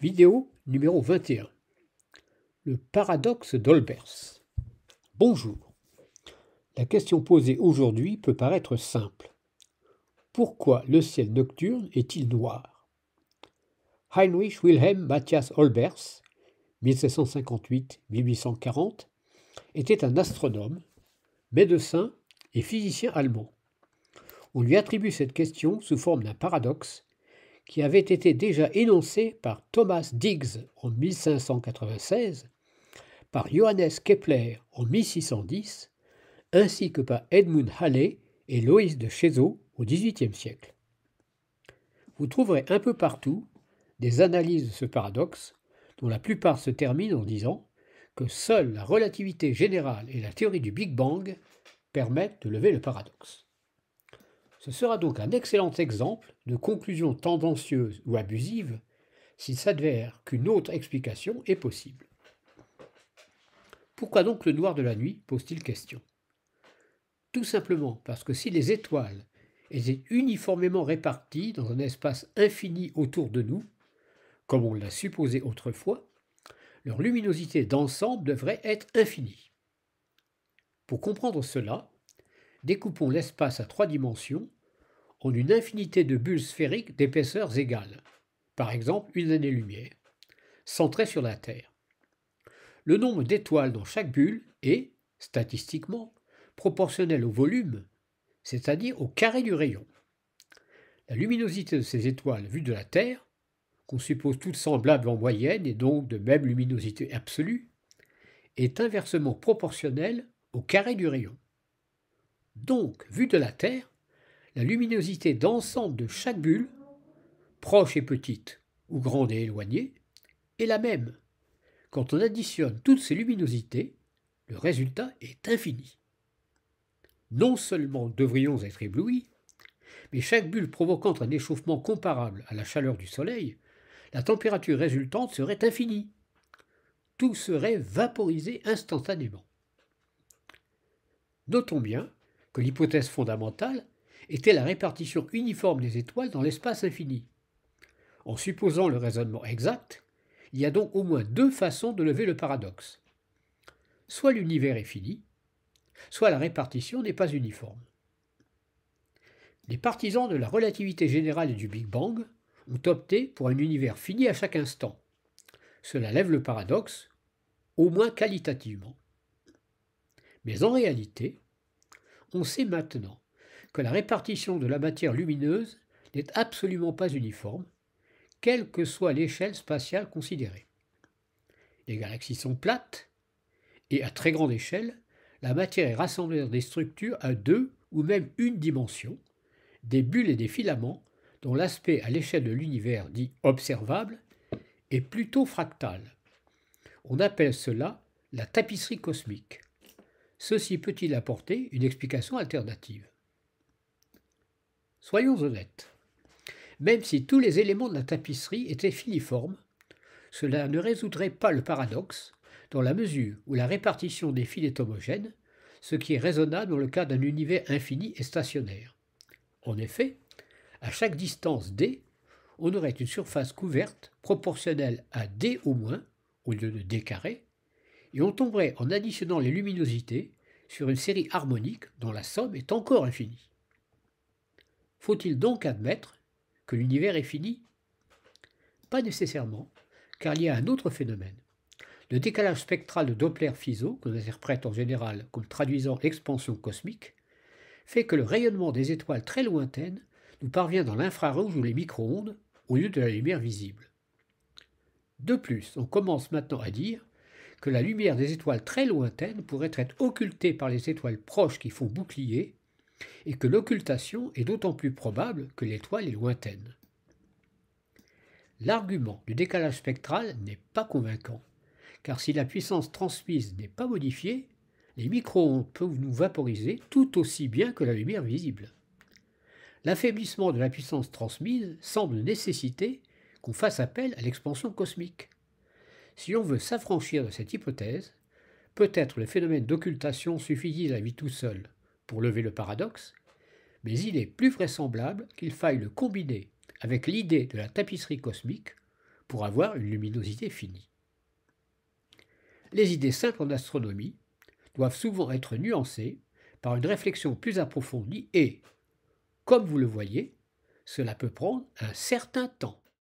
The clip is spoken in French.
Vidéo numéro 21. Le paradoxe d'Olbers. Bonjour. La question posée aujourd'hui peut paraître simple. Pourquoi le ciel nocturne est-il noir Heinrich Wilhelm Matthias Olbers, 1758-1840, était un astronome, médecin et physicien allemand. On lui attribue cette question sous forme d'un paradoxe qui avait été déjà énoncé par Thomas Diggs en 1596, par Johannes Kepler en 1610, ainsi que par Edmund Halley et Loïs de Chézeau au XVIIIe siècle. Vous trouverez un peu partout des analyses de ce paradoxe, dont la plupart se terminent en disant que seule la relativité générale et la théorie du Big Bang permettent de lever le paradoxe. Ce sera donc un excellent exemple de conclusion tendancieuse ou abusive s'il s'advère qu'une autre explication est possible. Pourquoi donc le noir de la nuit pose-t-il question Tout simplement parce que si les étoiles étaient uniformément réparties dans un espace infini autour de nous, comme on l'a supposé autrefois, leur luminosité d'ensemble devrait être infinie. Pour comprendre cela, découpons l'espace à trois dimensions en une infinité de bulles sphériques d'épaisseurs égales, par exemple une année-lumière, centrées sur la Terre. Le nombre d'étoiles dans chaque bulle est, statistiquement, proportionnel au volume, c'est-à-dire au carré du rayon. La luminosité de ces étoiles vues de la Terre, qu'on suppose toutes semblables en moyenne et donc de même luminosité absolue, est inversement proportionnelle au carré du rayon. Donc, vue de la Terre, la luminosité d'ensemble de chaque bulle, proche et petite, ou grande et éloignée, est la même. Quand on additionne toutes ces luminosités, le résultat est infini. Non seulement devrions être éblouis, mais chaque bulle provoquant un échauffement comparable à la chaleur du Soleil, la température résultante serait infinie. Tout serait vaporisé instantanément. Notons bien que l'hypothèse fondamentale était la répartition uniforme des étoiles dans l'espace infini. En supposant le raisonnement exact, il y a donc au moins deux façons de lever le paradoxe. Soit l'univers est fini, soit la répartition n'est pas uniforme. Les partisans de la relativité générale et du Big Bang ont opté pour un univers fini à chaque instant. Cela lève le paradoxe, au moins qualitativement. Mais en réalité, on sait maintenant la répartition de la matière lumineuse n'est absolument pas uniforme, quelle que soit l'échelle spatiale considérée. Les galaxies sont plates, et à très grande échelle, la matière est rassemblée dans des structures à deux ou même une dimension, des bulles et des filaments dont l'aspect à l'échelle de l'univers dit observable est plutôt fractal. On appelle cela la tapisserie cosmique. Ceci peut-il apporter une explication alternative Soyons honnêtes. Même si tous les éléments de la tapisserie étaient filiformes, cela ne résoudrait pas le paradoxe, dans la mesure où la répartition des fils est homogène, ce qui est raisonnable dans le cas d'un univers infini et stationnaire. En effet, à chaque distance d, on aurait une surface couverte proportionnelle à d au moins, au lieu de d carré, et on tomberait en additionnant les luminosités sur une série harmonique dont la somme est encore infinie. Faut-il donc admettre que l'univers est fini Pas nécessairement, car il y a un autre phénomène. Le décalage spectral de Doppler-Fizeau, qu'on interprète en général comme traduisant l'expansion cosmique, fait que le rayonnement des étoiles très lointaines nous parvient dans l'infrarouge ou les micro-ondes au lieu de la lumière visible. De plus, on commence maintenant à dire que la lumière des étoiles très lointaines pourrait être occultée par les étoiles proches qui font bouclier et que l'occultation est d'autant plus probable que l'étoile est lointaine. L'argument du décalage spectral n'est pas convaincant, car si la puissance transmise n'est pas modifiée, les micro-ondes peuvent nous vaporiser tout aussi bien que la lumière visible. L'affaiblissement de la puissance transmise semble nécessiter qu'on fasse appel à l'expansion cosmique. Si on veut s'affranchir de cette hypothèse, peut-être le phénomène d'occultation suffit-il à lui tout seul, pour lever le paradoxe, mais il est plus vraisemblable qu'il faille le combiner avec l'idée de la tapisserie cosmique pour avoir une luminosité finie. Les idées simples en astronomie doivent souvent être nuancées par une réflexion plus approfondie et, comme vous le voyez, cela peut prendre un certain temps.